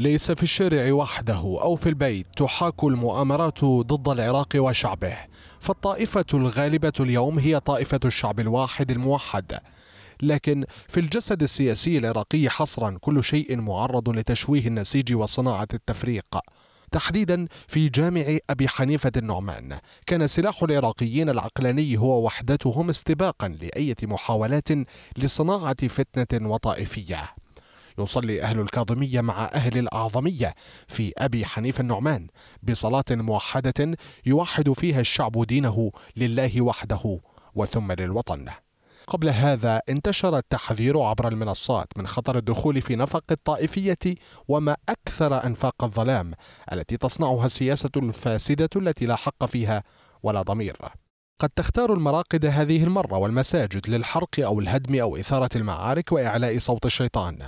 ليس في الشارع وحده أو في البيت تحاك المؤامرات ضد العراق وشعبه فالطائفة الغالبة اليوم هي طائفة الشعب الواحد الموحد لكن في الجسد السياسي العراقي حصرا كل شيء معرض لتشويه النسيج وصناعة التفريق تحديدا في جامع أبي حنيفة النعمان كان سلاح العراقيين العقلاني هو وحدتهم استباقا لاي محاولات لصناعة فتنة وطائفية يصلي أهل الكاظمية مع أهل الأعظمية في أبي حنيفة النعمان بصلاة موحدة يوحد فيها الشعب دينه لله وحده وثم للوطن قبل هذا انتشر التحذير عبر المنصات من خطر الدخول في نفق الطائفية وما أكثر أنفاق الظلام التي تصنعها السياسة الفاسدة التي لا حق فيها ولا ضمير قد تختار المراقد هذه المرة والمساجد للحرق أو الهدم أو إثارة المعارك وإعلاء صوت الشيطان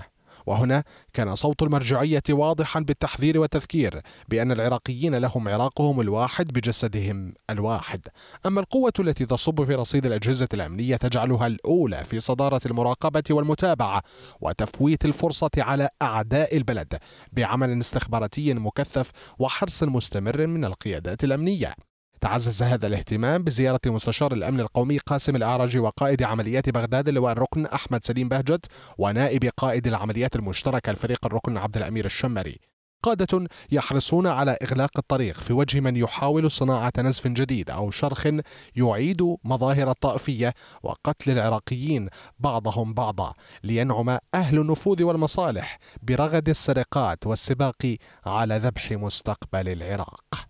وهنا كان صوت المرجعية واضحا بالتحذير والتذكير بأن العراقيين لهم عراقهم الواحد بجسدهم الواحد أما القوة التي تصب في رصيد الأجهزة الأمنية تجعلها الأولى في صدارة المراقبة والمتابعة وتفويت الفرصة على أعداء البلد بعمل استخباراتي مكثف وحرص مستمر من القيادات الأمنية تعزز هذا الاهتمام بزيارة مستشار الأمن القومي قاسم الأعرج وقائد عمليات بغداد اللواء الركن أحمد سليم بهجت ونائب قائد العمليات المشتركة الفريق الركن عبد الأمير الشمري قادة يحرصون على إغلاق الطريق في وجه من يحاول صناعة نزف جديد أو شرخ يعيد مظاهر الطائفية وقتل العراقيين بعضهم بعضا لينعم أهل النفوذ والمصالح برغد السرقات والسباق على ذبح مستقبل العراق